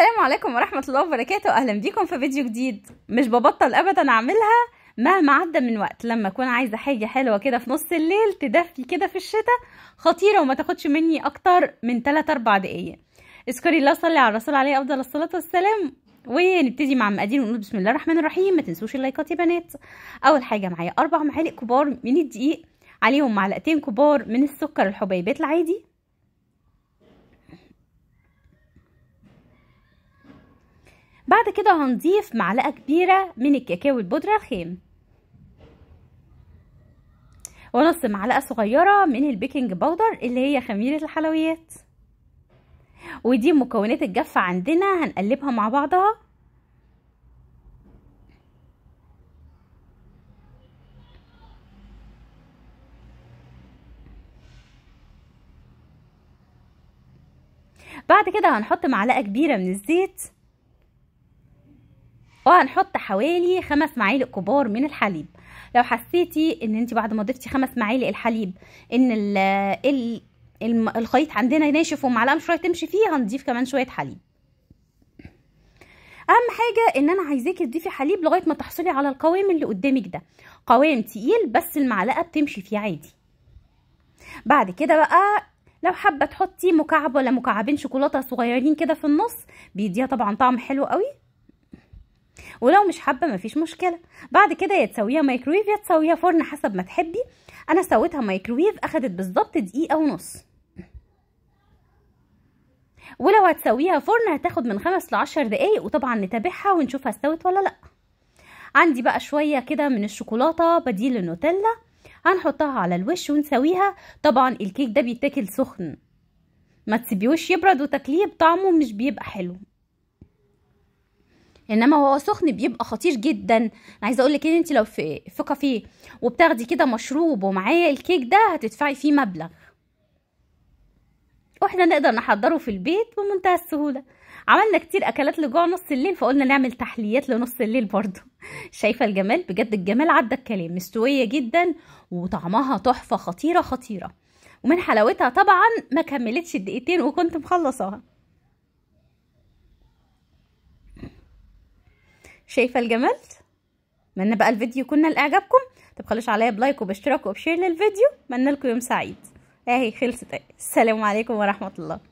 السلام عليكم ورحمة الله وبركاته أهلا بيكم في فيديو جديد مش ببطل أبدا أعملها مهما عدى من وقت لما أكون عايزة حاجة حلوة كده في نص الليل تدفي كده في الشتاء خطيرة وما تاخدش مني أكتر من 3 4 دقايق اذكري الله صلي على الرسول عليه أفضل الصلاة والسلام ونبتدي مع المقادير ونقول بسم الله الرحمن الرحيم ما تنسوش اللايكات يا بنات أول حاجة معايا أربع معالق كبار من الدقيق عليهم معلقتين كبار من السكر الحبيبات العادي بعد كده هنضيف معلقة كبيرة من الكاكاو البودرة الخام ونص معلقة صغيرة من البيكنج باودر اللي هي خميرة الحلويات ودي مكونات الجافة عندنا هنقلبها مع بعضها بعد كده هنحط معلقة كبيرة من الزيت وهنحط اه حوالي خمس معالق كبار من الحليب لو حسيتي ان انت بعد ما ضفتي خمس معالق الحليب ان ال ال الخليط عندنا ناشف ومعلقه مش رايحه تمشي فيه هنضيف كمان شويه حليب اهم حاجه ان انا عايزاكي تضيفي حليب لغايه ما تحصلي على القوام اللي قدامك ده قوام تقيل بس المعلقه بتمشي فيه عادي بعد كده بقى لو حابه تحطي مكعب ولا مكعبين شوكولاته صغيرين كده في النص بيديها طبعا طعم حلو قوي ولو مش حابه مفيش مشكله بعد كده يا تسويها مايكرويف يا تسويها فرن حسب ما تحبي انا سويتها مايكرويف اخدت بالظبط دقيقه ونص ولو هتسويها فرن هتاخد من خمس لعشر دقايق وطبعا نتابعها ونشوف استوت ولا لا عندي بقى شويه كده من الشوكولاته بديل النوتيلا هنحطها على الوش ونسويها طبعا الكيك ده بيتاكل سخن ما تسيبيهوش يبرد وتاكليه بطعمه مش بيبقى حلو انما هو سخن بيبقى خطير جدا انا عايزه اقول لك ان إيه، انت لو في في كافيه وبتاخدي كده مشروب ومعايا الكيك ده هتدفعي فيه مبلغ واحنا نقدر نحضره في البيت بمنتهى السهوله عملنا كتير اكلات لجوع نص الليل فقلنا نعمل تحليات لنص الليل برضو شايفه الجمال بجد الجمال عدى الكلام مستويه جدا وطعمها تحفه خطيره خطيره ومن حلاوتها طبعا ما كملتش الدقيقتين وكنت مخلصاها شايفه الجمال اتمنى بقى الفيديو يكون لاعجابكم اعجابكم تبخلوش عليا بلايك وباشتراك وبشير للفيديو اتمنى لكم يوم سعيد اهي خلصت السلام عليكم ورحمه الله